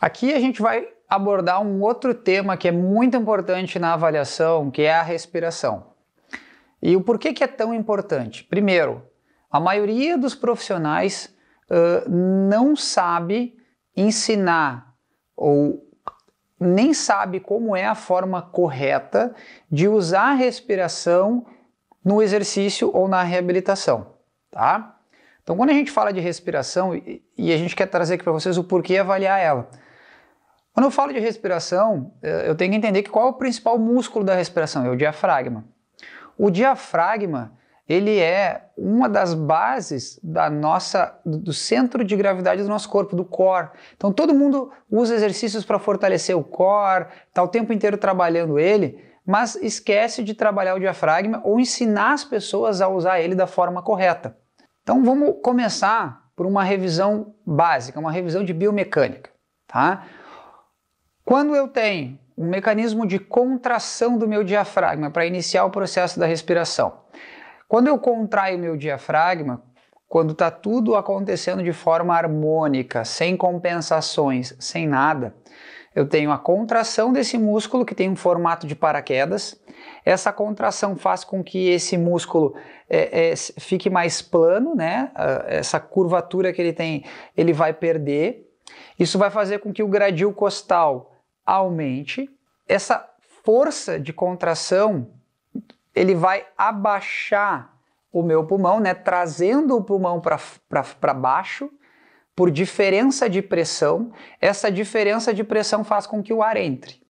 Aqui a gente vai abordar um outro tema que é muito importante na avaliação, que é a respiração. E o porquê que é tão importante? Primeiro, a maioria dos profissionais uh, não sabe ensinar ou nem sabe como é a forma correta de usar a respiração no exercício ou na reabilitação, tá? Então, quando a gente fala de respiração e a gente quer trazer aqui para vocês o porquê avaliar ela, quando eu falo de respiração, eh, eu tenho que entender que qual é o principal músculo da respiração, é o diafragma. O diafragma, ele é uma das bases da nossa do centro de gravidade do nosso corpo, do core. Então todo mundo usa exercícios para fortalecer o core, tá o tempo inteiro trabalhando ele, mas esquece de trabalhar o diafragma ou ensinar as pessoas a usar ele da forma correta. Então vamos começar por uma revisão básica, uma revisão de biomecânica, tá? Quando eu tenho um mecanismo de contração do meu diafragma para iniciar o processo da respiração, quando eu contraio meu diafragma, quando está tudo acontecendo de forma harmônica, sem compensações, sem nada, eu tenho a contração desse músculo que tem um formato de paraquedas. Essa contração faz com que esse músculo é, é, fique mais plano, né? Essa curvatura que ele tem, ele vai perder. Isso vai fazer com que o gradil costal aumente, essa força de contração ele vai abaixar o meu pulmão, né, trazendo o pulmão para baixo por diferença de pressão. Essa diferença de pressão faz com que o ar entre.